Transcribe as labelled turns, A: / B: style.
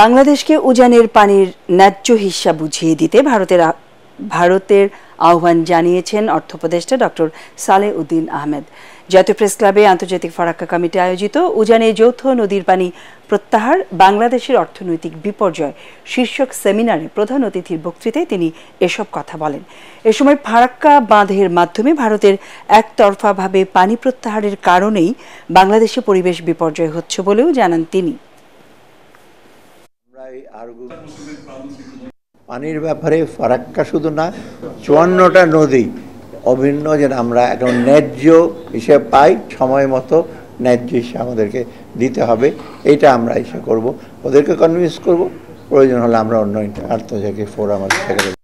A: বাংলাদেশকে উজানের পানির ন্যায্য হিসা বুঝিয়ে দিতে ভারতের ভারতের আহ্বান জানিয়েছেন অর্থপ্রদেষ্টা ডক্টর সালে উদ্দিন আহমেদ জাতীয় প্রেস ক্লাবে আন্তর্জাতিক ফরাক্কা কমিটি আয়োজিত উজানে যৌথ নদীর পানি প্রত্যাহার বাংলাদেশের অর্থনৈতিক বিপর্যয় শীর্ষক সেমিনারে প্রধান অতিথির বক্তৃতায় তিনি এসব কথা বলেন এ সময় ফারাক্কা বাঁধের মাধ্যমে ভারতের একতরফাভাবে পানি প্রত্যাহারের কারণেই বাংলাদেশে পরিবেশ বিপর্যয় হচ্ছে বলেও জানান তিনি
B: পানির ব্যাপারে ফারাক্কা শুধু না
C: চুয়ান্নটা নদী অভিন্ন যেন আমরা এখন ন্যায্য হিসেবে পাই সময় মতো ন্যায্য হিসেবে আমাদেরকে দিতে হবে এটা আমরা হিসেবে করব ওদেরকে কনভিন্স করব প্রয়োজন হলে আমরা অন্য আন্তর্জাতিক ফোরাম আমাদের